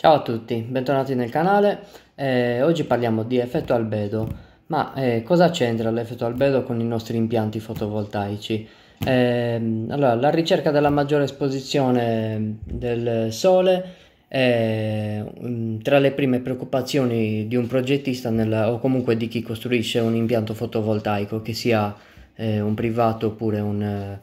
Ciao a tutti, bentornati nel canale. Eh, oggi parliamo di effetto albedo. Ma eh, cosa c'entra l'effetto albedo con i nostri impianti fotovoltaici? Eh, allora, la ricerca della maggiore esposizione del sole è mm, tra le prime preoccupazioni di un progettista nella, o comunque di chi costruisce un impianto fotovoltaico, che sia eh, un privato oppure un eh,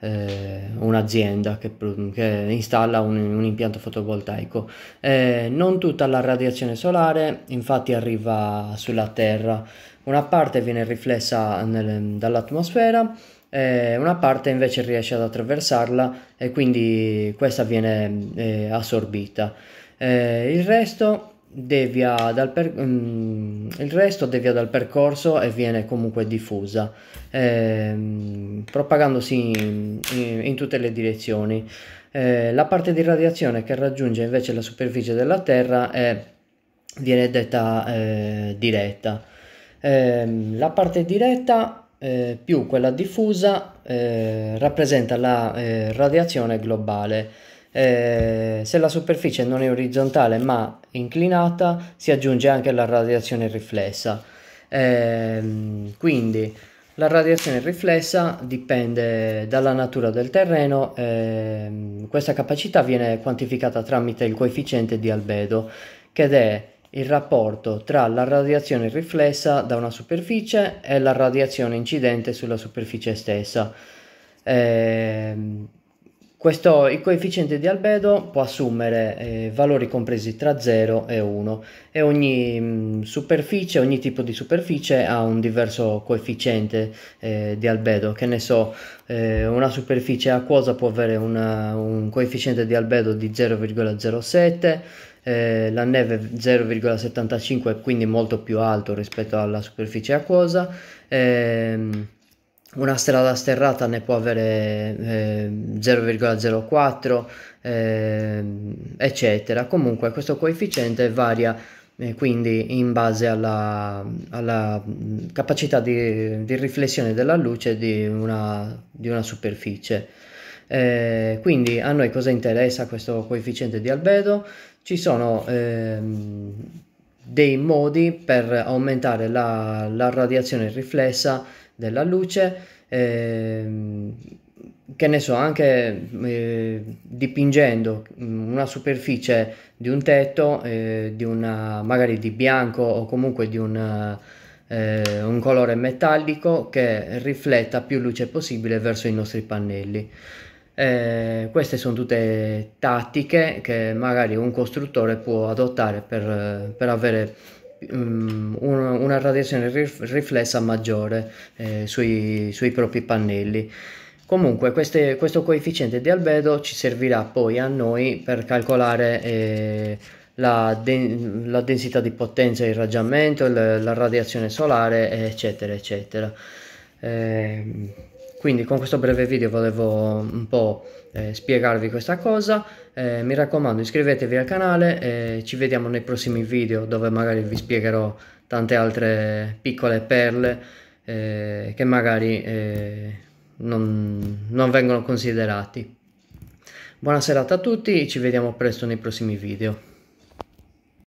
eh, un'azienda che, che installa un, un, impianto fotovoltaico. Eh, non tutta la radiazione solare infatti arriva sulla Terra, una parte viene riflessa dall'atmosfera eh, una parte invece riesce ad attraversarla e quindi questa viene eh, assorbita. Eh, il resto devia dal per... Mm, il resto devia dal percorso e viene comunque diffusa, ehm, propagandosi in, in, tutte le direzioni. Eh, la parte di radiazione che raggiunge invece la superficie della Terra è, viene detta eh, diretta. Eh, la parte diretta eh, più quella diffusa eh, rappresenta la eh, radiazione globale eh, se la superficie non è orizzontale ma inclinata si aggiunge anche la radiazione riflessa. Eh, quindi la radiazione riflessa dipende dalla natura del terreno, eh, questa capacità viene quantificata tramite il coefficiente di albedo, che è il rapporto tra la radiazione riflessa da una superficie e la radiazione incidente sulla superficie stessa. Eh, questo, il coefficiente di albedo può assumere eh, valori compresi tra 0 e 1 e ogni mh, mm, superficie, ogni tipo di superficie ha un diverso coefficiente eh, di albedo. Che ne so, eh, una superficie acquosa può avere una, un coefficiente di albedo di 0,07, eh, la neve 0,75 quindi molto più alto rispetto alla superficie acquosa. Ehm, una strada sterrata ne può avere eh, 0,04 eh, eccetera comunque questo coefficiente varia eh, quindi in base alla, alla mm, capacità di, di, riflessione della luce di una, di una superficie eh, quindi a noi cosa interessa questo coefficiente di albedo ci sono ehm, dei modi per aumentare la, la radiazione riflessa della luce, eh, che ne so, anche eh, dipingendo una superficie di un tetto, eh, di una, magari di bianco o comunque di una, eh, un colore metallico che rifletta più luce possibile verso i nostri pannelli. Eh, queste sono tutte tattiche che magari un costruttore può adottare per, per avere um, un, una radiazione riflessa maggiore eh, sui, sui, propri pannelli. Comunque queste, questo coefficiente di albedo ci servirà poi a noi per calcolare eh, la, de la, densità di potenza di raggiamento, la, la radiazione solare, eccetera, eccetera. Eh, quindi con questo breve video volevo un po' eh, spiegarvi questa cosa, eh, mi raccomando iscrivetevi al canale e ci vediamo nei prossimi video dove magari vi spiegherò tante altre piccole perle eh, che magari eh, non, non vengono considerati. Buona serata a tutti, ci vediamo presto nei prossimi video.